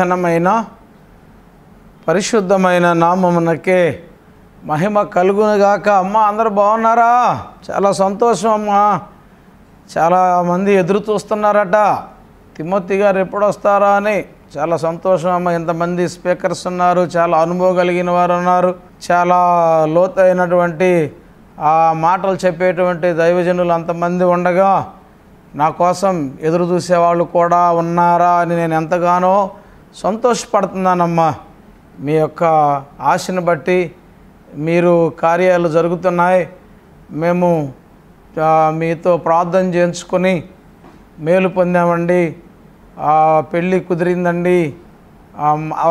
ఘనమైన పరిశుద్ధమైన నామమునకే మహిమ కలుగునుగాక అమ్మ అందరు బాగున్నారా చాలా సంతోషం అమ్మా చాలామంది ఎదురు చూస్తున్నారట తిమ్మొత్తి గారు ఎప్పుడు వస్తారా అని చాలా సంతోషం అమ్మ ఇంతమంది స్పీకర్స్ ఉన్నారు చాలా అనుభవం కలిగిన వారు ఉన్నారు చాలా లోతైనటువంటి ఆ మాటలు చెప్పేటువంటి దైవజనులు అంతమంది ఉండగా నా కోసం ఎదురు చూసేవాళ్ళు కూడా ఉన్నారా అని నేను ఎంతగానో సంతోషపడుతున్నానమ్మా మీ యొక్క ఆశను బట్టి మీరు కార్యాలు జరుగుతున్నాయి మేము మీతో ప్రార్థన చేయించుకొని మేలు పొందామండి పెళ్ళి కుదిరిందండి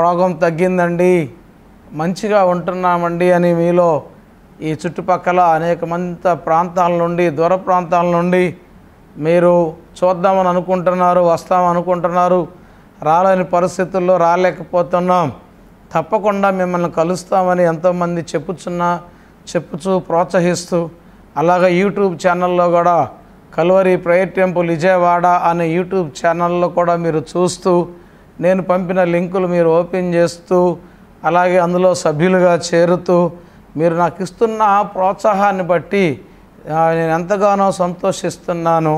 రోగం తగ్గిందండి మంచిగా ఉంటున్నామండి అని మీలో ఈ చుట్టుపక్కల అనేక మంది ప్రాంతాల నుండి దూర ప్రాంతాల నుండి మీరు చూద్దామని అనుకుంటున్నారు వస్తామనుకుంటున్నారు రాలేని పరిస్థితుల్లో రాలేకపోతున్నాం తప్పకుండా మిమ్మల్ని కలుస్తామని ఎంతోమంది చెప్పుచున్నా చెప్పుచూ ప్రోత్సహిస్తూ అలాగే యూట్యూబ్ ఛానల్లో కూడా కల్వరి ప్రేయర్ టెంపుల్ విజయవాడ అనే యూట్యూబ్ ఛానల్లో కూడా మీరు చూస్తూ నేను పంపిన లింకులు మీరు ఓపెన్ చేస్తూ అలాగే అందులో సభ్యులుగా చేరుతూ మీరు నాకు ఇస్తున్న ప్రోత్సాహాన్ని బట్టి నేను ఎంతగానో సంతోషిస్తున్నాను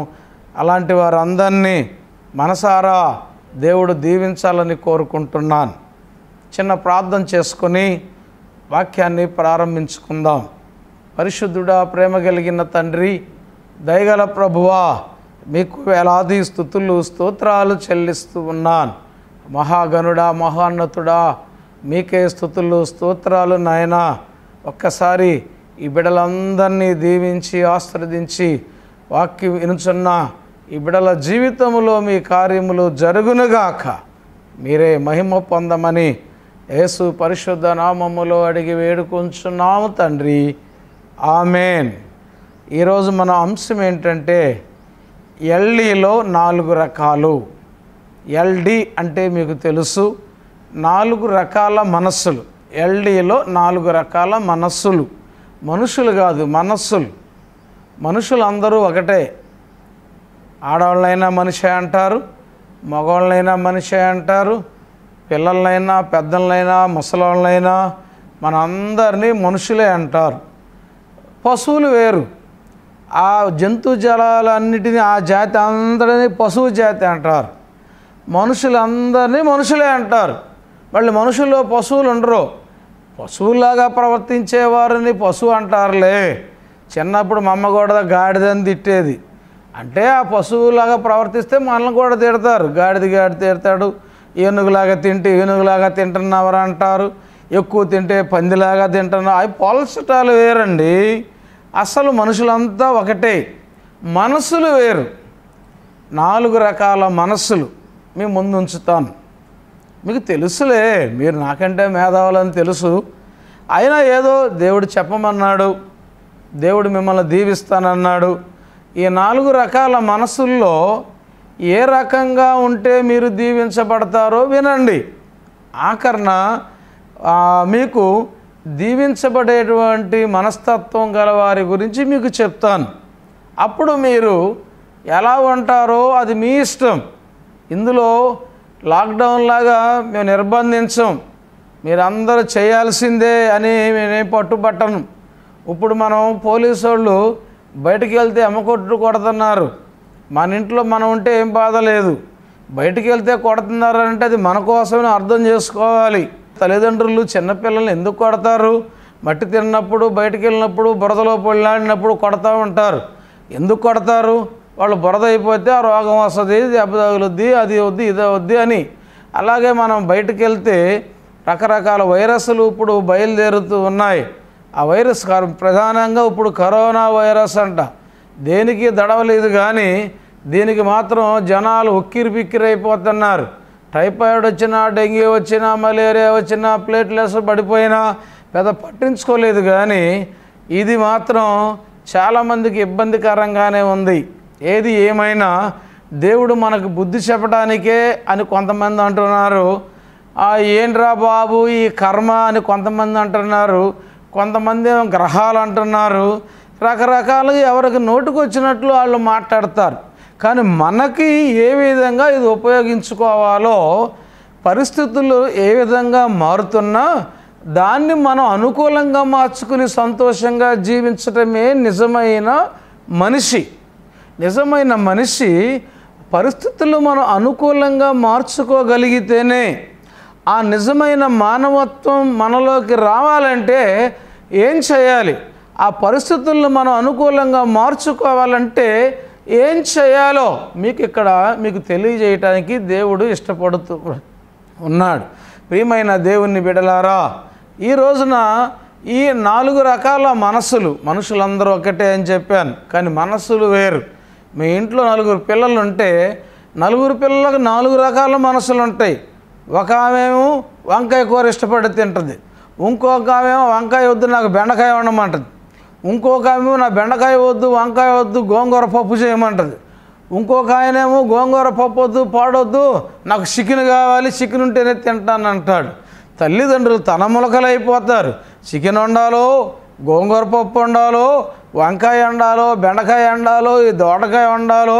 అలాంటి వారందరినీ మనసారా దేవుడు దీవించాలని కోరుకుంటున్నాను చిన్న ప్రార్థన చేసుకొని వాక్యాన్ని ప్రారంభించుకుందాం పరిశుద్ధుడా ప్రేమ కలిగిన తండ్రి దయగల ప్రభువా మీకు వేలాది స్థుతులు స్తోత్రాలు చెల్లిస్తూ ఉన్నాను మహాగనుడా మహోన్నతుడా మీకే స్థుతులు స్తోత్రాలు నాయనా ఒక్కసారి ఈ బిడలందరినీ దీవించి ఆశ్రదించి వాక్యం వినుచున్న ఈ బిడల జీవితంలో మీ కార్యములు జరుగునుగాక మీరే మహిమ పొందమని యేసు పరిశుద్ధ నామములో అడిగి వేడుకుంటున్నాము తండ్రి ఆమెన్ ఈరోజు మన అంశం ఏంటంటే ఎల్డీలో నాలుగు రకాలు ఎల్డి అంటే మీకు తెలుసు నాలుగు రకాల మనస్సులు ఎల్డీలో నాలుగు రకాల మనస్సులు మనుషులు కాదు మనస్సులు మనుషులందరూ ఒకటే ఆడవాళ్ళైనా మనిషే అంటారు మగవాళ్ళైనా మనిషే అంటారు పిల్లలైనా పెద్దలైనా ముసలాళ్ళైనా అందరినీ మనుషులే అంటారు పశువులు వేరు ఆ జంతు జలాలన్నిటిని ఆ జాతి అందరినీ పశువు జాతి అంటారు మనుషులందరినీ మనుషులే అంటారు వాళ్ళు మనుషుల్లో పశువులు ఉండరు పశువులాగా ప్రవర్తించే వారిని పశువు అంటారులే చిన్నప్పుడు మా అమ్మ కూడా గాడిదని తిట్టేది అంటే ఆ పశువులాగా ప్రవర్తిస్తే మనల్ని కూడా తిడతారు గాడిది గాడి తిడతాడు ఏనుగులాగా తింటే ఏనుగులాగా తింటున్నవరు అంటారు ఎక్కువ తింటే పందిలాగా తింటున్నా అవి పొలసటాలు వేరండి అసలు మనుషులంతా ఒకటే మనసులు వేరు నాలుగు రకాల మనస్సులు మీ ముందు ఉంచుతాను మీకు తెలుసులే మీరు నాకంటే మేధావులని తెలుసు అయినా ఏదో దేవుడు చెప్పమన్నాడు దేవుడు మిమ్మల్ని దీవిస్తానన్నాడు ఈ నాలుగు రకాల మనసుల్లో ఏ రకంగా ఉంటే మీరు దీవించబడతారో వినండి ఆఖరణ మీకు దీవించబడేటువంటి మనస్తత్వం గల వారి గురించి మీకు చెప్తాను అప్పుడు మీరు ఎలా ఉంటారో అది మీ ఇష్టం ఇందులో లాక్డౌన్ లాగా మేము నిర్బంధించం మీరందరూ చేయాల్సిందే అని నేనే పట్టుబట్టను ఇప్పుడు మనం పోలీసు వాళ్ళు బయటికి వెళ్తే అమ్మకొట్లు కొడుతున్నారు మన ఇంట్లో మనం ఉంటే ఏం బాధ లేదు బయటికి వెళ్తే కొడుతున్నారు అంటే అది మన కోసమే అర్థం చేసుకోవాలి తల్లిదండ్రులు చిన్నపిల్లల్ని ఎందుకు కొడతారు మట్టి తిన్నప్పుడు బయటికి వెళ్ళినప్పుడు బురదలో పొళ్ళాడినప్పుడు కొడతా ఉంటారు ఎందుకు కొడతారు వాళ్ళు బురద అయిపోతే ఆ రోగం వస్తుంది దెబ్బ తగులుద్ది అది వద్ది ఇది వద్ది అని అలాగే మనం బయటికి వెళ్తే రకరకాల వైరస్లు ఇప్పుడు బయలుదేరుతూ ఉన్నాయి ఆ వైరస్ కారణం ప్రధానంగా ఇప్పుడు కరోనా వైరస్ అంట దేనికి దడవలేదు కానీ దీనికి మాత్రం జనాలు ఉక్కిరి అయిపోతున్నారు టైఫాయిడ్ వచ్చినా డెంగ్యూ వచ్చినా మలేరియా వచ్చినా ప్లేట్లెస్ పడిపోయినా పెద్ద పట్టించుకోలేదు కానీ ఇది మాత్రం చాలామందికి ఇబ్బందికరంగానే ఉంది ఏది ఏమైనా దేవుడు మనకు బుద్ధి చెప్పడానికే అని కొంతమంది అంటున్నారు ఏంట్రా బాబు ఈ కర్మ అని కొంతమంది అంటున్నారు కొంతమంది గ్రహాలు అంటున్నారు రకరకాలుగా ఎవరికి నోటుకు వచ్చినట్లు వాళ్ళు మాట్లాడతారు కానీ మనకి ఏ విధంగా ఇది ఉపయోగించుకోవాలో పరిస్థితులు ఏ విధంగా మారుతున్నా దాన్ని మనం అనుకూలంగా మార్చుకుని సంతోషంగా జీవించటమే నిజమైన మనిషి నిజమైన మనిషి పరిస్థితులు మనం అనుకూలంగా మార్చుకోగలిగితేనే ఆ నిజమైన మానవత్వం మనలోకి రావాలంటే ఏం చేయాలి ఆ పరిస్థితులను మనం అనుకూలంగా మార్చుకోవాలంటే ఏం చేయాలో మీకు ఇక్కడ మీకు తెలియజేయటానికి దేవుడు ఇష్టపడుతూ ఉన్నాడు ప్రియమైన దేవుణ్ణి బిడలారా ఈ రోజున ఈ నాలుగు రకాల మనసులు మనుషులందరూ ఒకటే అని చెప్పాను కానీ మనసులు వేరు మీ ఇంట్లో నలుగురు పిల్లలు ఉంటే నలుగురు పిల్లలకు నాలుగు రకాల మనసులు ఉంటాయి ఒక ఆమెము వంకాయ కూర ఇష్టపడి తింటుంది ఇంకొక ఆమెమో వంకాయ వద్దు నాకు బెండకాయ వండమంటుంది ఇంకొక ఆమెమో నా బెండకాయ వద్దు వంకాయ వద్దు గోంగూర పప్పు చేయమంటుంది ఇంకొక ఆయనేమో గోంగూర పప్పు వద్దు పాడొద్దు నాకు చికెన్ కావాలి చికెన్ ఉంటేనే తింటాను అంటాడు తల్లిదండ్రులు తన ములకలు అయిపోతారు చికెన్ వండాలో గోంగూర పప్పు వండాలో వంకాయ వండాలో బెండకాయ వండాలో ఈ దోటకాయ వండాలో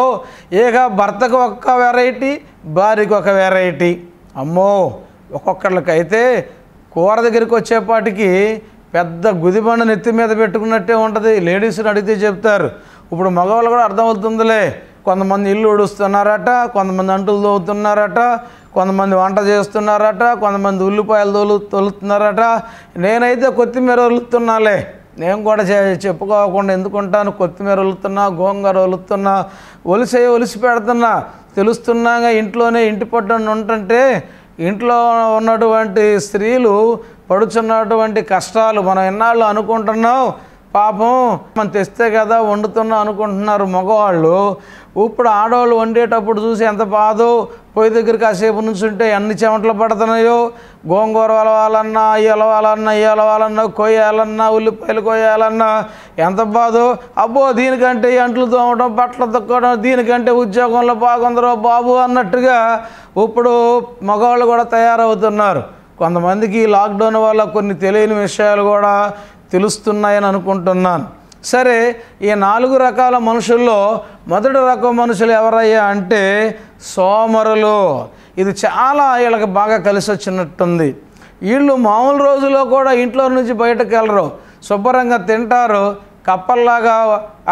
ఇక భర్తకు ఒక్క వెరైటీ భార్యకు ఒక వెరైటీ అమ్మో ఒక్కొక్కళ్ళకైతే కూర దగ్గరికి వచ్చేపాటికి పెద్ద గుదిబండ నెత్తి మీద పెట్టుకున్నట్టే ఉంటుంది లేడీస్ని అడిగితే చెప్తారు ఇప్పుడు మగవాళ్ళు కూడా అర్థమవుతుందిలే కొంతమంది ఇల్లు ఉడుస్తున్నారట కొంతమంది అంటులు తోగుతున్నారట కొంతమంది వంట చేస్తున్నారట కొంతమంది ఉల్లిపాయలు తోలు తొలుతున్నారట నేనైతే కొత్తిమీర వలుతున్నాలే నేను కూడా చెప్పుకోకుండా ఎందుకుంటాను కొత్తిమీర వలుతున్నా గోంగూర వలుతున్నా ఒలిసే ఒలిసి పెడుతున్నా తెలుస్తున్నాగా ఇంట్లోనే ఇంటి పట్టున ఉంటుంటే ఇంట్లో ఉన్నటువంటి స్త్రీలు పడుచున్నటువంటి కష్టాలు మనం ఎన్నాళ్ళు అనుకుంటున్నాం పాపం మనం తెస్తే కదా వండుతున్నాం అనుకుంటున్నారు మగవాళ్ళు ఇప్పుడు ఆడవాళ్ళు వండేటప్పుడు చూసి ఎంత బాధో పొయ్యి దగ్గర కాసేపు నుంచుంటే ఎన్ని చెమటలు పడుతున్నాయో గోంగూర అలవాలన్నా అవి అలవాలన్నా ఇవి అలవాలన్నా కొయ్యాలన్నా ఉల్లిపాయలు కొయ్యాలన్నా ఎంత బాధ అబ్బో దీనికంటే ఎంట్లు తోమటం బట్టలు తొక్కడం దీనికంటే ఉద్యోగంలో బాగుందరో బాబు అన్నట్టుగా ఇప్పుడు మగవాళ్ళు కూడా తయారవుతున్నారు కొంతమందికి లాక్డౌన్ వల్ల కొన్ని తెలియని విషయాలు కూడా తెలుస్తున్నాయని అనుకుంటున్నాను సరే ఈ నాలుగు రకాల మనుషుల్లో మొదటి రకం మనుషులు ఎవరయ్యా అంటే సోమరులు ఇది చాలా వీళ్ళకి బాగా కలిసి వచ్చినట్టుంది వీళ్ళు మామూలు రోజుల్లో కూడా ఇంట్లో నుంచి బయటకు వెళ్ళరు శుభ్రంగా తింటారు కప్పల్లాగా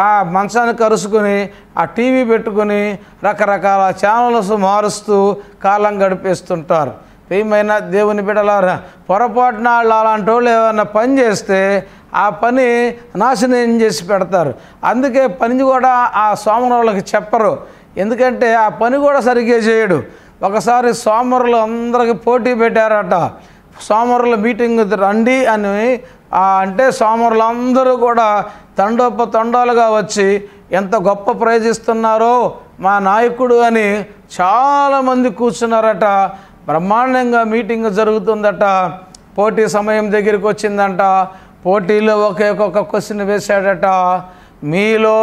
ఆ మంచాన్ని కరుసుకుని ఆ టీవీ పెట్టుకుని రకరకాల ఛానల్స్ మారుస్తూ కాలం గడిపేస్తుంటారు ఏమైనా దేవుని బిడలారా పొరపాటున వాళ్ళు అలాంటి వాళ్ళు ఏమైనా పని చేస్తే ఆ పని నాశనం చేసి పెడతారు అందుకే పని కూడా ఆ సోమరావులకి చెప్పరు ఎందుకంటే ఆ పని కూడా సరిగ్గా చేయడు ఒకసారి సోమరులు అందరికీ పోటీ పెట్టారట సోమరుల మీటింగ్ రండి అని అంటే సోమరులందరూ కూడా తండోప తండాలుగా వచ్చి ఎంత గొప్ప ప్రైజ్ ఇస్తున్నారో మా నాయకుడు అని చాలామంది కూర్చున్నారట బ్రహ్మాండంగా మీటింగ్ జరుగుతుందట పోటీ సమయం దగ్గరికి వచ్చిందంట పోటీలో ఒకే ఒక్క క్వశ్చన్ వేశాడట మీలో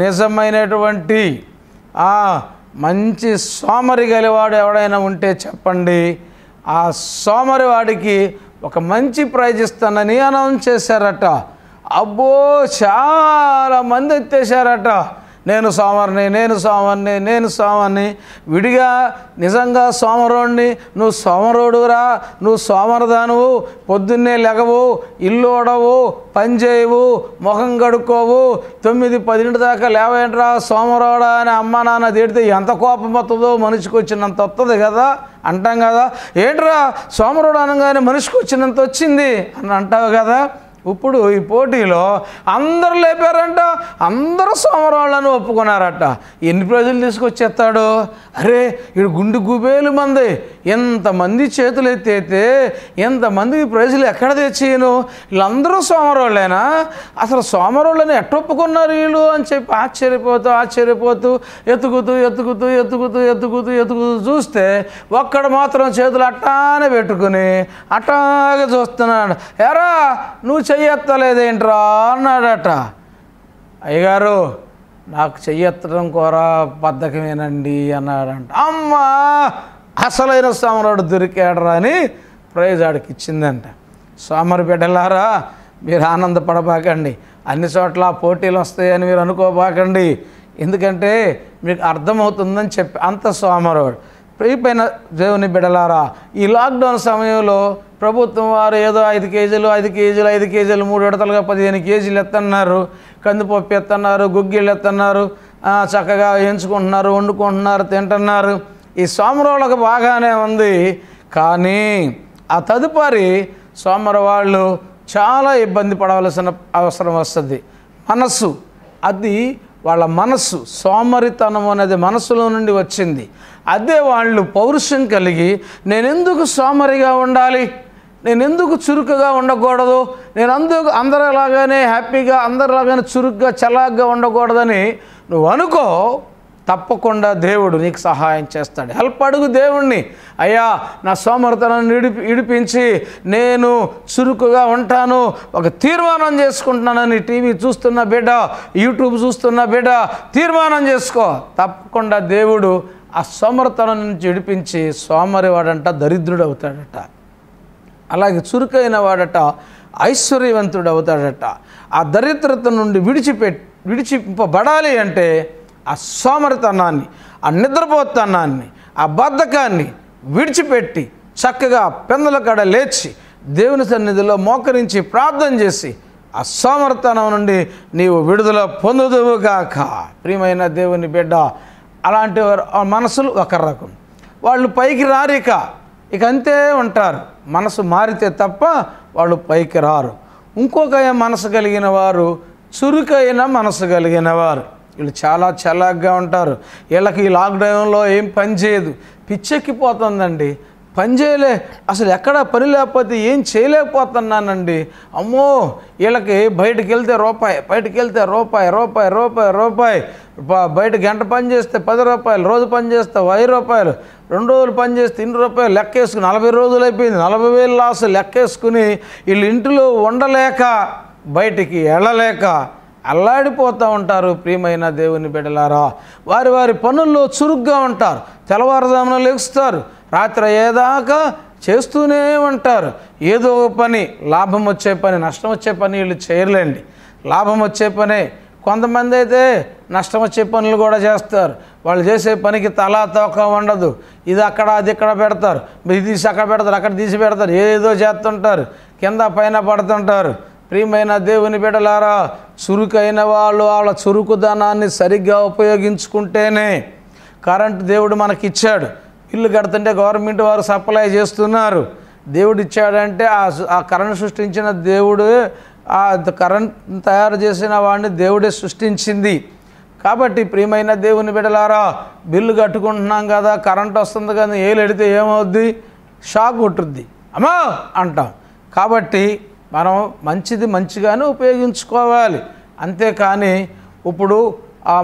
నిజమైనటువంటి ఆ మంచి సోమరి గలివాడు ఎవడైనా ఉంటే చెప్పండి ఆ సోమరి వాడికి ఒక మంచి ప్రైజ్ ఇస్తానని అనౌన్స్ చేశారట అబ్బో చాలా మంది ఎత్తేసారట నేను సోమరిని నేను సోమరిని నేను సోమరిని విడిగా నిజంగా సోమరుణ్ణి నువ్వు సోమరుడురా నువ్వు సోమరదానువు పొద్దున్నే లెగవు ఇల్లు ఓడవు పని చేయవు ముఖం కడుక్కోవు తొమ్మిది పదింటి దాకా లేవేంట్రా సోమరోడా అని అమ్మ నాన్న తిడితే ఎంత కోపం వస్తుందో మనిషికి వచ్చినంత వస్తుంది కదా అంటాం కదా ఏంట్రా సోమరుడు అనగానే మనిషికి వచ్చినంత వచ్చింది అని అంటావు కదా ఇప్పుడు ఈ పోటీలో అందరూ లేపారంట అందరూ సోమరాళ్ళని ఒప్పుకున్నారట ఎన్ని ప్రజలు తీసుకొచ్చేస్తాడు అరే ఇడు గుండు గుబేలు మంది ఎంతమంది చేతులు ఎత్తితే ఎంతమంది ప్రజలు ఎక్కడ తెచ్చేయను వీళ్ళందరూ సోమరాళ్ళేనా అసలు సోమరాళ్ళని ఎట్టొప్పుకున్నారు వీళ్ళు అని చెప్పి ఆశ్చర్యపోతూ ఆశ్చర్యపోతూ ఎత్తుకుతూ ఎత్తుకుతూ ఎత్తుకుతూ ఎత్తుకుతూ ఎత్తుకుతూ చూస్తే ఒక్కడ మాత్రం చేతులు అట్టానే పెట్టుకుని అట్టాగా చూస్తున్నాడు ఎరా నువ్వు చెయ్యెత్తలేదేంట్రా అన్నాడట అయ్యగారు నాకు చెయ్యెత్తడం కూర బద్ధకమేనండి అన్నాడంట అమ్మా అసలైన సామరాడు దొరికాడరా అని ప్రైజ్ ఆడికి ఇచ్చిందంట సోమరు బిడ్డలారా మీరు ఆనందపడబాకండి అన్ని చోట్ల పోటీలు వస్తాయని మీరు అనుకోబాకండి ఎందుకంటే మీకు అర్థమవుతుందని చెప్పి అంత సోమరుడు ప్రియపైన దేవుని బిడలారా ఈ లాక్డౌన్ సమయంలో ప్రభుత్వం వారు ఏదో ఐదు కేజీలు ఐదు కేజీలు ఐదు కేజీలు మూడు విడతలుగా పదిహేను కేజీలు ఎత్తన్నారు కందిపప్పు ఎత్తన్నారు గుగ్గిళ్ళు ఎత్తన్నారు చక్కగా ఎంచుకుంటున్నారు వండుకుంటున్నారు తింటున్నారు ఈ సోమరవాళ్ళకు బాగానే ఉంది కానీ ఆ తదుపరి సోమర వాళ్ళు చాలా ఇబ్బంది పడవలసిన అవసరం వస్తుంది మనస్సు అది వాళ్ళ మనస్సు సోమరితనం అనేది మనస్సులో నుండి వచ్చింది అదే వాళ్ళు పౌరుషం కలిగి నేనెందుకు సోమరిగా ఉండాలి నేను ఎందుకు చురుకుగా ఉండకూడదు నేను అందుకు అందరిలాగానే హ్యాపీగా అందరిలాగానే చురుగ్గా చలాగ్గా ఉండకూడదని నువ్వు అనుకో తప్పకుండా దేవుడు నీకు సహాయం చేస్తాడు హెల్ప్ అడుగు దేవుణ్ణి అయ్యా నా సోమరతనాన్ని ఇడిపి ఇడిపించి నేను చురుకుగా ఉంటాను ఒక తీర్మానం చేసుకుంటున్నానని టీవీ చూస్తున్న బిడ్డ యూట్యూబ్ చూస్తున్న బిడ్డ తీర్మానం చేసుకో తప్పకుండా దేవుడు ఆ సోమరతనం నుంచి ఇడిపించి సోమరివాడంట దరిద్రుడు అవుతాడట అలాగే చురుకైన వాడట ఐశ్వర్యవంతుడు అవుతాడట ఆ దరిద్రత నుండి విడిచిపె విడిచిపబడాలి అంటే ఆ సోమరితనాన్ని ఆ నిద్రపోతనాన్ని ఆ బద్ధకాన్ని విడిచిపెట్టి చక్కగా పెందల కడ లేచి దేవుని సన్నిధిలో మోకరించి ప్రార్థన చేసి ఆ సోమర్తనం నుండి నీవు విడుదల పొందుదువు కాక ప్రియమైన దేవుని బిడ్డ అలాంటి మనసులు ఒక రకం వాళ్ళు పైకి రారిక ఇక అంతే ఉంటారు మనసు మారితే తప్ప వాళ్ళు పైకి రారు ఇంకొక మనసు కలిగిన వారు చురుకైన మనసు కలిగిన వారు వీళ్ళు చాలా చలాగ్గా ఉంటారు వీళ్ళకి ఈ లాక్డౌన్లో ఏం పని చేయదు పిచ్చెక్కిపోతుందండి పని చేయలే అసలు ఎక్కడ పని లేకపోతే ఏం చేయలేకపోతున్నానండి అమ్మో వీళ్ళకి బయటకు వెళ్తే రూపాయి బయటకు వెళ్తే రూపాయి రూపాయి రూపాయి రూపాయి బయట గంట పని చేస్తే పది రూపాయలు రోజు పని చేస్తే ఐదు రూపాయలు రెండు రోజులు పని చేస్తే ఇన్ని రూపాయలు లెక్క వేసుకుని నలభై రోజులు అయిపోయింది నలభై వేలు లాస్ లెక్క వేసుకుని వీళ్ళు ఇంటిలో ఉండలేక బయటికి వెళ్ళలేక అల్లాడిపోతూ ఉంటారు ప్రియమైన దేవుని బిడ్డలారా వారి వారి పనుల్లో చురుగ్గా ఉంటారు తెల్లవారుజామున లెగుస్తారు రాత్రి అయ్యేదాకా చేస్తూనే ఉంటారు ఏదో పని లాభం వచ్చే పని నష్టం వచ్చే పని వీళ్ళు చేయలేండి లాభం వచ్చే పనే కొంతమంది అయితే నష్టం వచ్చే పనులు కూడా చేస్తారు వాళ్ళు చేసే పనికి తలా తోక ఉండదు ఇది అక్కడ అది ఇక్కడ పెడతారు ఇది తీసి అక్కడ పెడతారు అక్కడ తీసి పెడతారు ఏదేదో చేస్తుంటారు కింద పైన పడుతుంటారు ప్రియమైన దేవుని బిడలారా చురుకైన వాళ్ళు వాళ్ళ చురుకుదనాన్ని సరిగ్గా ఉపయోగించుకుంటేనే కరెంటు దేవుడు మనకిచ్చాడు ఇల్లు కడుతుంటే గవర్నమెంట్ వారు సప్లై చేస్తున్నారు దేవుడు ఇచ్చాడంటే ఆ కరెంట్ సృష్టించిన దేవుడు ఆ కరెంట్ తయారు చేసిన వాడిని దేవుడే సృష్టించింది కాబట్టి ప్రియమైన దేవుని బిడలారా బిల్లు కట్టుకుంటున్నాం కదా కరెంట్ వస్తుంది కానీ ఎడితే ఏమవుద్ది షాక్ కొట్టుద్ది అమ్మా అంటాం కాబట్టి మనం మంచిది మంచిగానే ఉపయోగించుకోవాలి అంతేకాని ఇప్పుడు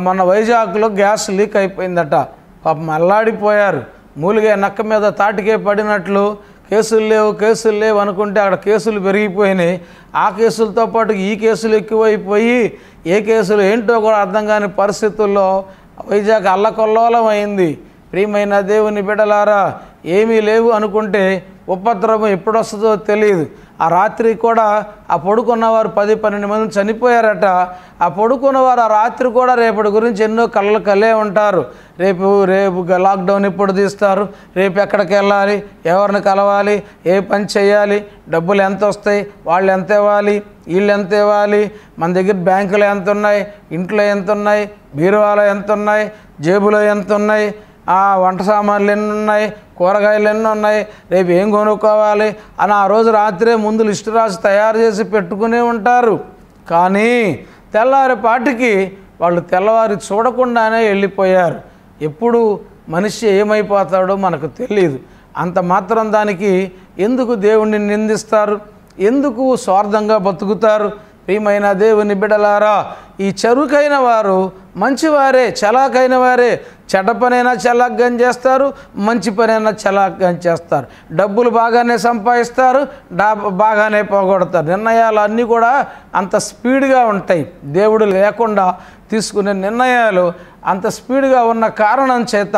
మన వైజాగ్లో గ్యాస్ లీక్ అయిపోయిందట పాప మల్లాడిపోయారు మూలిగే నక్క మీద తాటికే పడినట్లు కేసులు లేవు కేసులు లేవు అనుకుంటే అక్కడ కేసులు పెరిగిపోయినాయి ఆ కేసులతో పాటు ఈ కేసులు ఎక్కువైపోయి ఏ కేసులు ఏంటో కూడా అర్థం కాని పరిస్థితుల్లో వైజాగ్ అల్లకొల్లోలం అయింది ప్రియమైన దేవుని బిడలారా ఏమీ లేవు అనుకుంటే ఉపద్రవం ఎప్పుడు వస్తుందో తెలియదు ఆ రాత్రి కూడా ఆ పడుకున్నవారు పది పన్నెండు మంది చనిపోయారట ఆ పడుకున్నవారు ఆ రాత్రి కూడా రేపటి గురించి ఎన్నో కళ్ళ కలే ఉంటారు రేపు రేపు లాక్డౌన్ ఎప్పుడు తీస్తారు రేపు ఎక్కడికి వెళ్ళాలి ఎవరిని కలవాలి ఏ పని చేయాలి డబ్బులు ఎంత వస్తాయి వాళ్ళు ఎంత ఇవ్వాలి వీళ్ళు ఎంత ఇవ్వాలి మన దగ్గర బ్యాంకులు ఎంత ఉన్నాయి ఇంట్లో ఎంత ఉన్నాయి బీరువాలో ఎంత ఉన్నాయి జేబులో ఎంత ఉన్నాయి ఆ వంట సామాన్లు ఎన్ని ఉన్నాయి కూరగాయలు ఎన్ని ఉన్నాయి రేపు ఏం కొనుక్కోవాలి అని ఆ రోజు రాత్రే ముందు లిస్టు రాసి తయారు చేసి పెట్టుకునే ఉంటారు కానీ తెల్లవారిపాటికి వాళ్ళు తెల్లవారి చూడకుండానే వెళ్ళిపోయారు ఎప్పుడు మనిషి ఏమైపోతాడో మనకు తెలియదు అంత మాత్రం దానికి ఎందుకు దేవుణ్ణి నిందిస్తారు ఎందుకు స్వార్థంగా బతుకుతారు ప్రియమైన దేవుని బిడలారా ఈ చెరుకైన వారు మంచివారే చలాకైన వారే చెడ్డ పనైనా చలాగ్యం చేస్తారు మంచి పనైనా చలాగ్గా చేస్తారు డబ్బులు బాగానే సంపాదిస్తారు బాగానే పోగొడతారు నిర్ణయాలు అన్నీ కూడా అంత స్పీడ్గా ఉంటాయి దేవుడు లేకుండా తీసుకునే నిర్ణయాలు అంత స్పీడ్గా ఉన్న కారణం చేత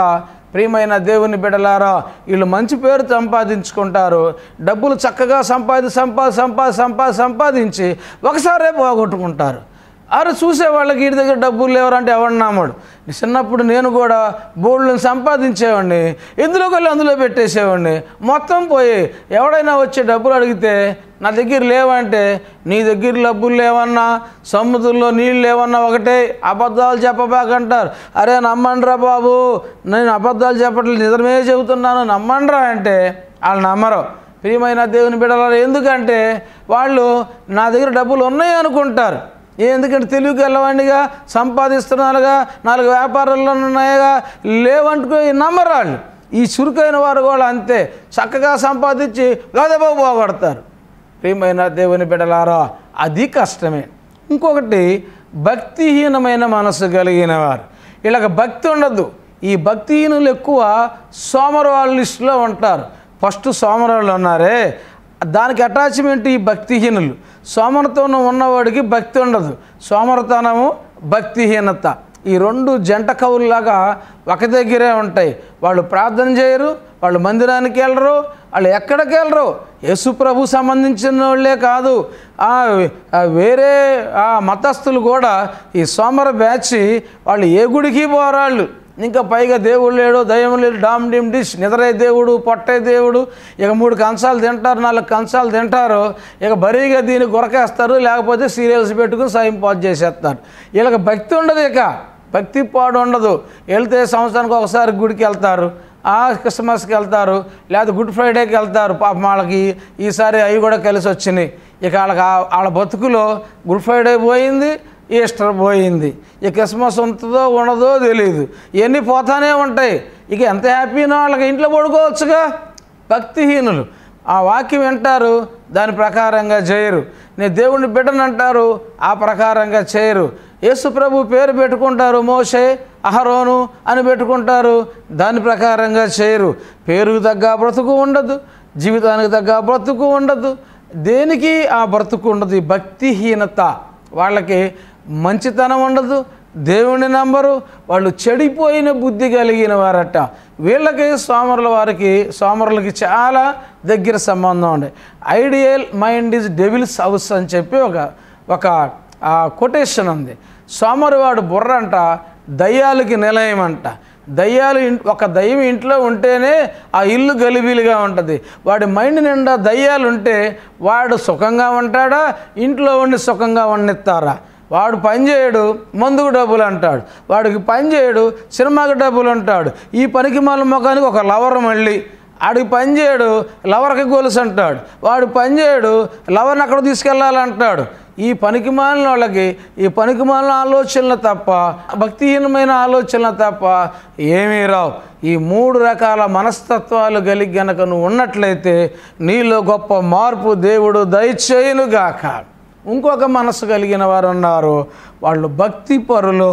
ప్రియమైన దేవుని బిడలారా వీళ్ళు మంచి పేరు సంపాదించుకుంటారు డబ్బులు చక్కగా సంపాది సంపాది సంపాది సంపాది సంపాదించి ఒకసారే పోగొట్టుకుంటారు అరు చూసే వాళ్ళకి దగ్గర డబ్బులు లేవరంటే ఎవరు నామాడు చిన్నప్పుడు నేను కూడా బోర్డులను సంపాదించేవాడిని ఎందులోకి వెళ్ళి అందులో పెట్టేసేవాడిని మొత్తం పోయి ఎవడైనా వచ్చే డబ్బులు అడిగితే నా దగ్గర లేవంటే నీ దగ్గర డబ్బులు లేవన్నా సముద్రంలో నీళ్ళు లేవన్నా ఒకటే అబద్ధాలు చెప్పబాకంటారు అరే నమ్మండ్రా బాబు నేను అబద్ధాలు చెప్పట్లేదు నిజమే చెబుతున్నాను నమ్మండ్రా అంటే వాళ్ళు నమ్మరు ప్రియమైన దేవుని బిడ్డలు ఎందుకంటే వాళ్ళు నా దగ్గర డబ్బులు ఉన్నాయి అనుకుంటారు ఎందుకంటే తెలుగుకి గెలవాడిగా సంపాదిస్తున్నారుగా నాలుగు వ్యాపారాల్లో ఉన్నాయిగా లేవంటుకో నమ్మరు ఈ చురుకైన వారు కూడా అంతే చక్కగా సంపాదించి గదబాబు పోగొడతారు ప్రేమైన దేవుని బిడలారా అది కష్టమే ఇంకొకటి భక్తిహీనమైన మనసు కలిగిన వారు వీళ్ళకి భక్తి ఉండదు ఈ భక్తిహీనులు ఎక్కువ సోమరవాళ్ళ లిస్టులో ఉంటారు ఫస్ట్ సోమరాళ్ళు ఉన్నారే దానికి అటాచ్మెంట్ ఈ భక్తిహీనులు సోమరతనం ఉన్నవాడికి భక్తి ఉండదు సోమరతనము భక్తిహీనత ఈ రెండు జంట కవుల్లాగా ఒక దగ్గరే ఉంటాయి వాళ్ళు ప్రార్థన చేయరు వాళ్ళు మందిరానికి వెళ్ళరు వాళ్ళు ఎక్కడికి వెళ్ళరు యేసుప్రభు సంబంధించిన వాళ్ళే కాదు వేరే ఆ మతస్థులు కూడా ఈ సోమర బ్యాచ్ వాళ్ళు ఏ గుడికి పోరాళ్ళు ఇంకా పైగా దేవుడు లేడు దయ్యం లేడు డామ్ డిమ్ డిష్ నిద్రై దేవుడు పొట్టై దేవుడు ఇక మూడు కంచాలు తింటారు నాలుగు కంచాలు తింటారు ఇక బరీగా దీన్ని గురకేస్తారు లేకపోతే సీరియల్స్ పెట్టుకుని సాయం పాజ్ చేసేస్తారు వీళ్ళకి భక్తి ఉండదు ఇక భక్తి పాడు ఉండదు వెళ్తే సంవత్సరానికి ఒకసారి గుడికి వెళ్తారు ఆ క్రిస్మస్కి వెళ్తారు లేదా గుడ్ ఫ్రైడేకి వెళ్తారు పాపం వాళ్ళకి ఈసారి అవి కూడా కలిసి వచ్చినాయి ఇక వాళ్ళకి వాళ్ళ బతుకులో గుడ్ ఫ్రైడే పోయింది ఈస్టర్ పోయింది ఈ క్రిస్మస్ ఉంటుందో ఉండదో తెలియదు ఇవన్నీ పోతానే ఉంటాయి ఇక ఎంత హ్యాపీనో వాళ్ళకి ఇంట్లో పడుకోవచ్చుగా భక్తిహీనులు ఆ వాక్యం వింటారు దాని ప్రకారంగా చేయరు నేను దేవుని బిడ్డను అంటారు ఆ ప్రకారంగా చేయరు యేసు ప్రభు పేరు పెట్టుకుంటారు మోషే అహరోను అని పెట్టుకుంటారు దాని ప్రకారంగా చేయరు పేరుకు తగ్గ బ్రతుకు ఉండదు జీవితానికి తగ్గ బ్రతుకు ఉండదు దేనికి ఆ బ్రతుకు ఉండదు భక్తిహీనత వాళ్ళకి మంచితనం ఉండదు దేవుని నంబరు వాళ్ళు చెడిపోయిన బుద్ధి కలిగిన వారట వీళ్ళకి సోమరుల వారికి సోమరులకి చాలా దగ్గర సంబంధం ఉంది ideal mind is devil's house అని చెప్పి ఒక ఒక కొటేషన్ ఉంది సోమరువాడు బుర్ర అంట దయ్యాలకి నిలయం అంట దయ్యాలు ఒక దయ్యం ఇంట్లో ఉంటేనే ఆ ఇల్లు గలిబిలిగా ఉంటుంది వాడి మైండ్ నిండా దయ్యాలు ఉంటే వాడు సుఖంగా ఉంటాడా ఇంట్లో ఉండి సుఖంగా వండిస్తారా వాడు పని చేయడు మందుకు డబ్బులు అంటాడు వాడికి పని చేయడు సినిమాకి డబ్బులు అంటాడు ఈ పనికి మన ముఖానికి ఒక లవర్ మళ్ళీ ఆడికి పని చేయడు లవర్కి గొలుసు అంటాడు వాడు పని చేయడు లవర్ని అక్కడ తీసుకెళ్ళాలంటాడు ఈ పనికి మాలిన వాళ్ళకి ఈ పనికి మాలిన ఆలోచనలు తప్ప భక్తిహీనమైన ఆలోచనలు తప్ప ఏమీ రావు ఈ మూడు రకాల మనస్తత్వాలు కలిగి గనక నువ్వు ఉన్నట్లయితే నీలో గొప్ప మార్పు దేవుడు దయచేయునుగాక ఇంకొక మనసు కలిగిన వారు ఉన్నారు వాళ్ళు భక్తి పరులు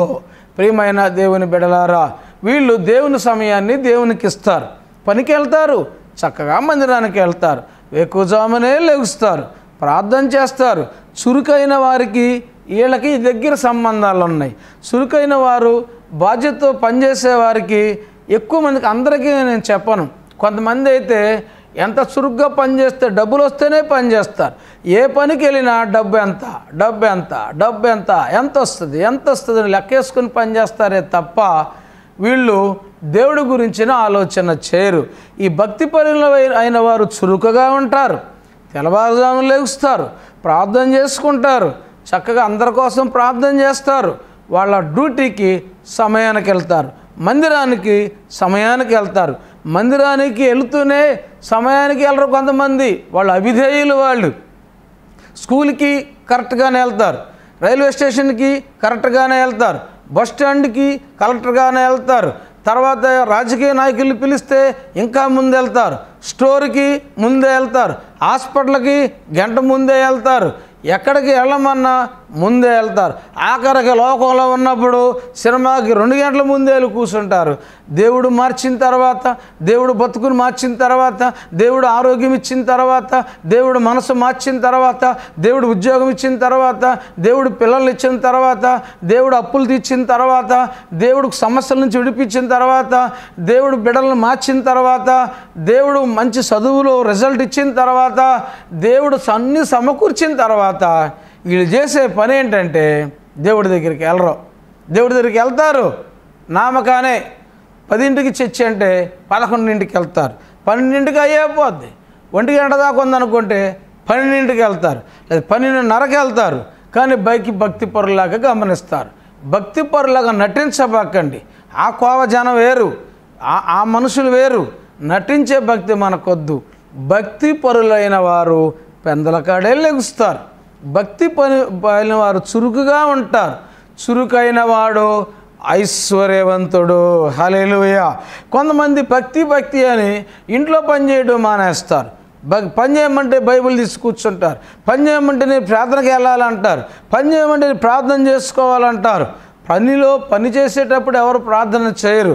ప్రియమైన దేవుని బిడలారా వీళ్ళు దేవుని సమయాన్ని దేవునికి ఇస్తారు పనికి వెళ్తారు చక్కగా మందిరానికి వెళ్తారు ఎక్కువజామునే లెగుస్తారు ప్రార్థన చేస్తారు చురుకైన వారికి వీళ్ళకి దగ్గర సంబంధాలు ఉన్నాయి చురుకైన వారు బాధ్యతతో పనిచేసే వారికి ఎక్కువ మందికి అందరికీ నేను చెప్పను కొంతమంది అయితే ఎంత చురుగ్గా పనిచేస్తే డబ్బులు వస్తేనే పని చేస్తారు ఏ పనికి వెళ్ళినా డబ్బు ఎంత డబ్బు ఎంత డబ్బు ఎంత ఎంత వస్తుంది ఎంత వస్తుంది లెక్కేసుకుని పనిచేస్తారే తప్ప వీళ్ళు దేవుడి గురించిన ఆలోచన చేయరు ఈ భక్తి పరుల అయిన వారు చురుకుగా ఉంటారు తెల్లవారుజామున లేగుస్తారు ప్రార్థన చేసుకుంటారు చక్కగా అందరి కోసం ప్రార్థన చేస్తారు వాళ్ళ డ్యూటీకి సమయానికి వెళ్తారు మందిరానికి సమయానికి వెళ్తారు మందిరానికి వెళుతూనే సమయానికి వెళ్ళరు కొంతమంది వాళ్ళు అవిధేయులు వాళ్ళు స్కూల్కి కరెక్ట్గానే వెళ్తారు రైల్వే స్టేషన్కి కరెక్ట్గానే వెళ్తారు బస్ స్టాండ్కి కరెక్ట్గానే వెళ్తారు తర్వాత రాజకీయ నాయకులు పిలిస్తే ఇంకా ముందు వెళ్తారు స్టోర్కి ముందే వెళ్తారు హాస్పిటల్కి గంట ముందే వెళ్తారు ఎక్కడికి వెళ్ళమన్నా ముందే వెళ్తారు ఆఖరికి లోకంలో ఉన్నప్పుడు సినిమాకి రెండు గంటల ముందే వెళ్ళి కూర్చుంటారు దేవుడు మార్చిన తర్వాత దేవుడు బతుకుని మార్చిన తర్వాత దేవుడు ఆరోగ్యం ఇచ్చిన తర్వాత దేవుడు మనసు మార్చిన తర్వాత దేవుడు ఉద్యోగం ఇచ్చిన తర్వాత దేవుడు పిల్లలు ఇచ్చిన తర్వాత దేవుడు అప్పులు తీర్చిన తర్వాత దేవుడికి సమస్యల నుంచి విడిపించిన తర్వాత దేవుడు బిడ్డలను మార్చిన తర్వాత దేవుడు మంచి చదువులో రిజల్ట్ ఇచ్చిన తర్వాత దేవుడు అన్ని సమకూర్చిన తర్వాత వీళ్ళు చేసే పని ఏంటంటే దేవుడి దగ్గరికి వెళ్ళరు దేవుడి దగ్గరికి వెళ్తారు నామకానే పదింటికి చర్చి అంటే పదకొండింటికి వెళ్తారు పన్నెండింటికి అయ్యేపోద్ది ఒంటి గంట దాకా ఉందనుకుంటే పన్నెండింటికి వెళ్తారు లేదా పన్నెండున్నరకి వెళ్తారు కానీ బైక్ భక్తి పరులాగా గమనిస్తారు భక్తి పరులాగా నటించబాకండి ఆ కోవ జనం వేరు ఆ మనుషులు వేరు నటించే భక్తి మనకొద్దు భక్తి పరులైన వారు పెందల కాడే లెగుస్తారు భక్తి పని పైన వారు చురుకుగా ఉంటారు చురుకైన వాడు ఐశ్వర్యవంతుడు హలేలుయ కొంతమంది భక్తి భక్తి అని ఇంట్లో పనిచేయడం మానేస్తారు పని చేయమంటే బైబిల్ తీసి కూర్చుంటారు పని చేయమంటే నేను ప్రార్థనకి వెళ్ళాలంటారు పని చేయమంటే ప్రార్థన చేసుకోవాలంటారు పనిలో పని చేసేటప్పుడు ఎవరు ప్రార్థన చేయరు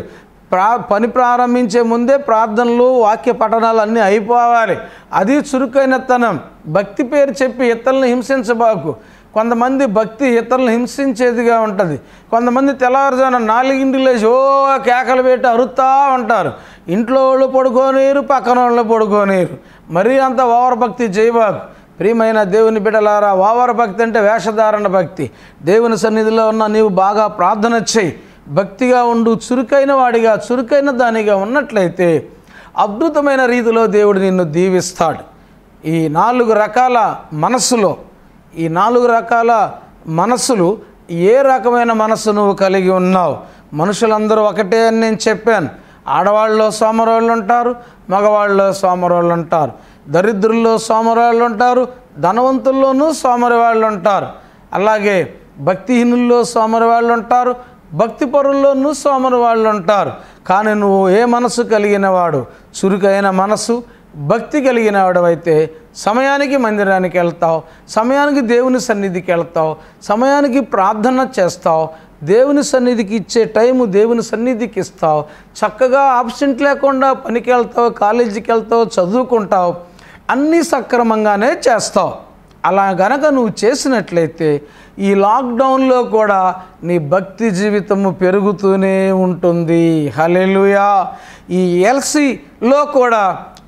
ప్రా పని ప్రారంభించే ముందే ప్రార్థనలు వాక్య పఠనాలు అన్నీ అయిపోవాలి అది చురుకైన తనం భక్తి పేరు చెప్పి ఇతరులను హింసించబాకు కొంతమంది భక్తి ఇతరులను హింసించేదిగా ఉంటుంది కొంతమంది తెల్లవారుజాన నాలుగింటి లేచి ఓ కేకలు పెట్టి అరుతా ఉంటారు ఇంట్లో వాళ్ళు పడుకోనేరు పక్కన వాళ్ళు పడుకోనేరు మరీ అంత ఓవర్ భక్తి చేయబాకు ప్రియమైన దేవుని బిడలారా ఓవర్ భక్తి అంటే వేషధారణ భక్తి దేవుని సన్నిధిలో ఉన్న నీవు బాగా ప్రార్థన చేయి భక్తిగా ఉండు చురుకైన వాడిగా చురుకైన దానిగా ఉన్నట్లయితే అద్భుతమైన రీతిలో దేవుడు నిన్ను దీవిస్తాడు ఈ నాలుగు రకాల మనస్సులో ఈ నాలుగు రకాల మనస్సులు ఏ రకమైన మనస్సు నువ్వు కలిగి ఉన్నావు మనుషులందరూ ఒకటే అని నేను చెప్పాను ఆడవాళ్ళలో సోమరాళ్ళు ఉంటారు మగవాళ్ళలో సోమరాళ్ళు ఉంటారు దరిద్రుల్లో సోమరాళ్ళు ఉంటారు ధనవంతుల్లోనూ సోమరి వాళ్ళు ఉంటారు అలాగే భక్తిహీనుల్లో సోమరి వాళ్ళు ఉంటారు భక్తి పరుల్లోనూ సోమరు వాళ్ళు ఉంటారు కానీ నువ్వు ఏ మనసు కలిగిన వాడు చురుకైన మనసు భక్తి కలిగిన వాడవైతే సమయానికి మందిరానికి వెళ్తావు సమయానికి దేవుని సన్నిధికి వెళ్తావు సమయానికి ప్రార్థన చేస్తావు దేవుని సన్నిధికి ఇచ్చే టైము దేవుని సన్నిధికి ఇస్తావు చక్కగా ఆబ్సెంట్ లేకుండా పనికి వెళ్తావు కాలేజీకి వెళ్తావు చదువుకుంటావు అన్నీ సక్రమంగానే చేస్తావు అలా గనక నువ్వు చేసినట్లయితే ఈ లాక్డౌన్లో కూడా నీ భక్తి జీవితము పెరుగుతూనే ఉంటుంది హలెలుయా ఈ ఎల్సీలో కూడా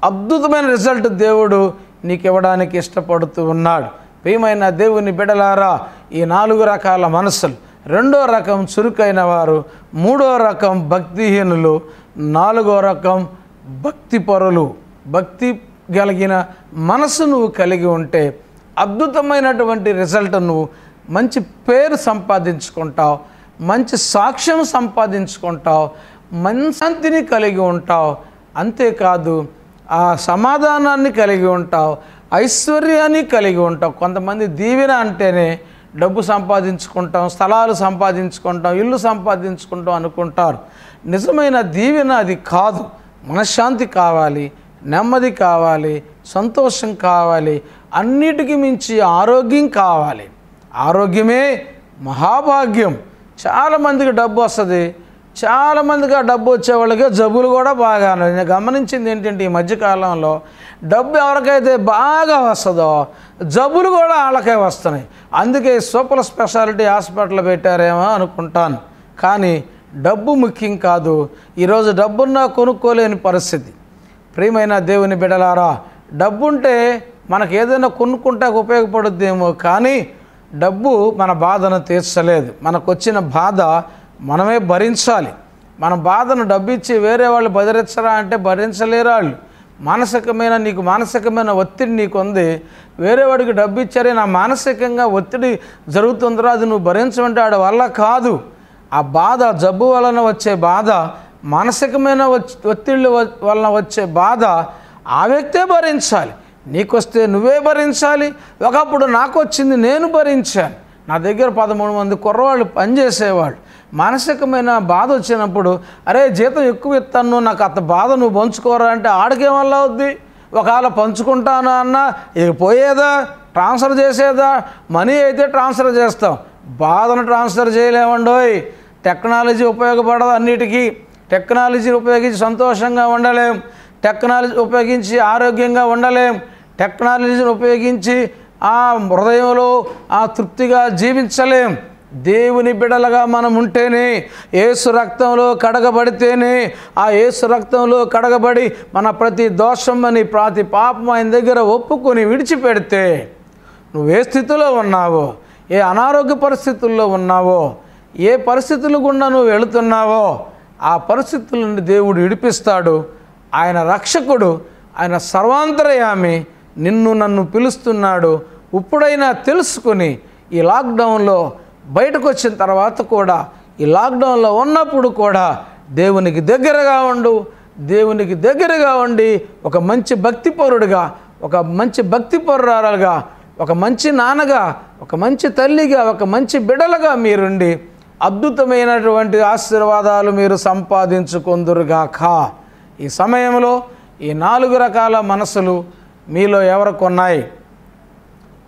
అద్భుతమైన రిజల్ట్ దేవుడు నీకు ఇవ్వడానికి ఇష్టపడుతూ ఉన్నాడు ప్రియమైన దేవుని బిడలారా ఈ నాలుగు రకాల మనసులు రెండో రకం చురుకైన వారు మూడో రకం భక్తిహీనులు నాలుగో రకం భక్తి పొరలు భక్తి కలిగిన మనసు నువ్వు కలిగి ఉంటే అద్భుతమైనటువంటి రిజల్ట్ నువ్వు మంచి పేరు సంపాదించుకుంటావు మంచి సాక్ష్యం సంపాదించుకుంటావు మనశాంతిని కలిగి ఉంటావు అంతేకాదు ఆ సమాధానాన్ని కలిగి ఉంటావు ఐశ్వర్యాన్ని కలిగి ఉంటావు కొంతమంది దీవెన అంటేనే డబ్బు సంపాదించుకుంటాం స్థలాలు సంపాదించుకుంటాం ఇల్లు సంపాదించుకుంటాం అనుకుంటారు నిజమైన దీవెన అది కాదు మనశ్శాంతి కావాలి నెమ్మది కావాలి సంతోషం కావాలి అన్నిటికి మించి ఆరోగ్యం కావాలి ఆరోగ్యమే మహాభాగ్యం చాలామందికి డబ్బు వస్తుంది చాలామందికి ఆ డబ్బు వచ్చేవాళ్ళకి జబ్బులు కూడా బాగా నేను గమనించింది ఏంటంటే ఈ మధ్యకాలంలో డబ్బు ఎవరికైతే బాగా వస్తుందో జబ్బులు కూడా వాళ్ళకే వస్తున్నాయి అందుకే సూపర్ స్పెషాలిటీ హాస్పిటల్ పెట్టారేమో అనుకుంటాను కానీ డబ్బు ముఖ్యం కాదు ఈరోజు డబ్బున్నా కొనుక్కోలేని పరిస్థితి ప్రియమైన దేవుని బిడలారా డబ్బుంటే మనకు ఏదైనా కొనుక్కుంటా ఉపయోగపడుద్దేమో కానీ డబ్బు మన బాధను తీర్చలేదు మనకు వచ్చిన బాధ మనమే భరించాలి మన బాధను డబ్బు ఇచ్చి వేరే వాళ్ళు భరించరా అంటే భరించలేరా వాళ్ళు మానసికమైన నీకు మానసికమైన ఒత్తిడి నీకు ఉంది వేరే వాడికి డబ్బు ఇచ్చారే నా మానసికంగా ఒత్తిడి జరుగుతుందిరా అది నువ్వు భరించమంటే ఆడ వల్ల కాదు ఆ బాధ జబ్బు వలన వచ్చే బాధ మానసికమైన ఒత్తిళ్ళు వలన వచ్చే బాధ ఆ వ్యక్తే భరించాలి నీకొస్తే నువ్వే భరించాలి ఒకప్పుడు నాకు వచ్చింది నేను భరించాను నా దగ్గర పదమూడు మంది కుర్రవాళ్ళు పనిచేసేవాళ్ళు మానసికమైన బాధ వచ్చినప్పుడు అరే జీతం ఎక్కువ ఇస్తాను నాకు అంత బాధ నువ్వు పంచుకోరా అంటే ఆడకేమల్ల వల్ల అవుద్ది ఒకవేళ పంచుకుంటాను అన్నా ఇక పోయేదా ట్రాన్స్ఫర్ చేసేదా మనీ అయితే ట్రాన్స్ఫర్ చేస్తాం బాధను ట్రాన్స్ఫర్ చేయలేమండోయ్ టెక్నాలజీ ఉపయోగపడదు అన్నిటికీ టెక్నాలజీని ఉపయోగించి సంతోషంగా ఉండలేం టెక్నాలజీ ఉపయోగించి ఆరోగ్యంగా ఉండలేం టెక్నాలజీని ఉపయోగించి ఆ హృదయంలో ఆ తృప్తిగా జీవించలేం దేవుని బిడలగా మనం ఉంటేనే ఏసు రక్తంలో కడగబడితేనే ఆ ఏసు రక్తంలో కడగబడి మన ప్రతి దోషం అని ప్రతి పాపం ఆయన దగ్గర ఒప్పుకొని విడిచిపెడితే నువ్వు ఏ స్థితిలో ఉన్నావో ఏ అనారోగ్య పరిస్థితుల్లో ఉన్నావో ఏ పరిస్థితులు గుండా నువ్వు వెళుతున్నావో ఆ పరిస్థితులను దేవుడు విడిపిస్తాడు ఆయన రక్షకుడు ఆయన సర్వాంతరయామి నిన్ను నన్ను పిలుస్తున్నాడు ఇప్పుడైనా తెలుసుకుని ఈ లాక్డౌన్లో బయటకు వచ్చిన తర్వాత కూడా ఈ లాక్డౌన్లో ఉన్నప్పుడు కూడా దేవునికి దగ్గరగా ఉండు దేవునికి దగ్గరగా ఉండి ఒక మంచి భక్తి పౌరుడిగా ఒక మంచి భక్తి పౌరాలుగా ఒక మంచి నాన్నగా ఒక మంచి తల్లిగా ఒక మంచి బిడలుగా మీరుండి అద్భుతమైనటువంటి ఆశీర్వాదాలు మీరు సంపాదించుకుందరుగాక ఈ సమయంలో ఈ నాలుగు రకాల మనసులు మీలో ఎవరికి ఉన్నాయి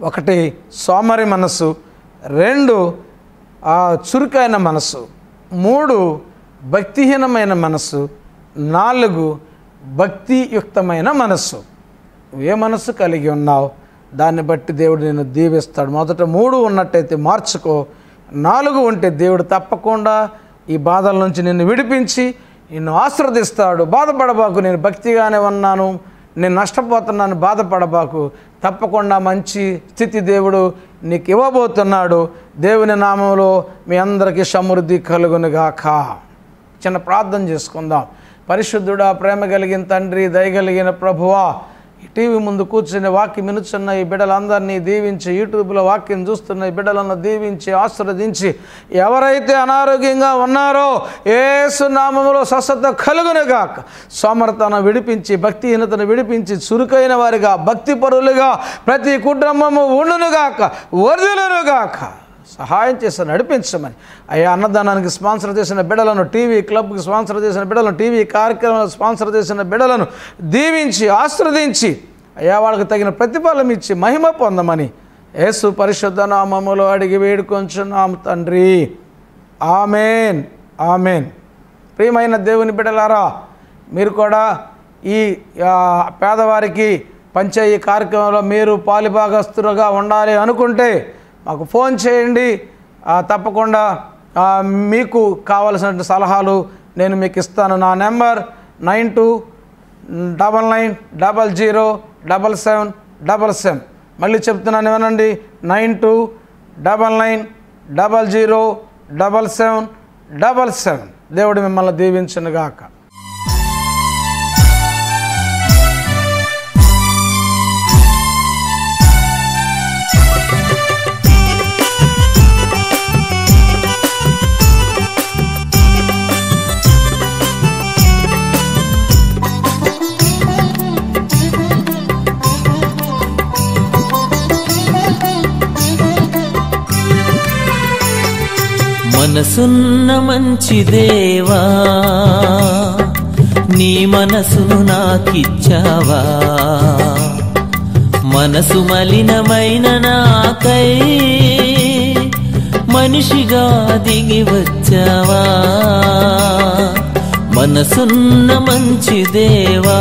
ఒకటి సోమరి మనస్సు రెండు చురుకైన మనస్సు మూడు భక్తిహీనమైన మనస్సు నాలుగు భక్తియుక్తమైన మనస్సు ఏ మనస్సు కలిగి ఉన్నావు దాన్ని బట్టి దేవుడు నేను దీవిస్తాడు మొదట మూడు ఉన్నట్టయితే మార్చుకో నాలుగు ఉంటే దేవుడు తప్పకుండా ఈ బాధల నుంచి నిన్ను విడిపించి నిన్ను ఆశ్రదిస్తాడు బాధపడబాకు నేను భక్తిగానే ఉన్నాను నేను నష్టపోతున్నాను బాధపడబాకు తప్పకుండా మంచి స్థితి దేవుడు నీకు ఇవ్వబోతున్నాడు దేవుని నామంలో మీ అందరికీ సమృద్ధి కలుగునుగాక చిన్న ప్రార్థన చేసుకుందాం పరిశుద్ధుడా ప్రేమ కలిగిన తండ్రి దయగలిగిన ప్రభువా టీవీ ముందు కూర్చుని వాక్యం వినుచున్న ఈ బిడ్డలందరినీ దీవించి యూట్యూబ్లో వాక్యం చూస్తున్న ఈ బిడ్డలను దీవించి ఆశీర్వదించి ఎవరైతే అనారోగ్యంగా ఉన్నారో ఏసునామంలో స్వస్థత కాక సోమరతను విడిపించి భక్తిహీనతను విడిపించి చురుకైన వారిగా భక్తిపరులుగా ప్రతి కుటుంబము ఉండునుగాక గాక సహాయం చేసి నడిపించమని అయ్యా అన్నదానానికి స్పాన్సర్ చేసిన బిడలను టీవీ క్లబ్కి స్పాన్సర్ చేసిన బిడలను టీవీ కార్యక్రమాలకు స్పాన్సర్ చేసిన బిడలను దీవించి ఆశ్రదించి అయ్యా వాళ్ళకి తగిన ప్రతిఫలం ఇచ్చి మహిమ పొందమని యేసు పరిశుద్ధ నామములో అడిగి వేడుకొంచున్నాము తండ్రి ఆమెన్ ఆమెన్ ప్రియమైన దేవుని బిడలారా మీరు కూడా ఈ పేదవారికి పంచే కార్యక్రమంలో మీరు పాలిభాగస్తులుగా ఉండాలి అనుకుంటే మాకు ఫోన్ చేయండి తప్పకుండా మీకు కావలసిన సలహాలు నేను మీకు ఇస్తాను నా number nine two double nine double zero double seven double seven మళ్ళీ చెప్తున్నాను వినండి nine two double nine double zero double seven double seven దేవుడు మిమ్మల్ని గాక మనసున్న మంచి దేవా నీ మనసును నాకిచ్చావా మనసు మలినమైన నాకై మనిషిగా దిగి వచ్చావా మనసున్న మంచి దేవా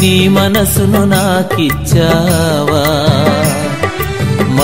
నీ మనసును నాకిచ్చావా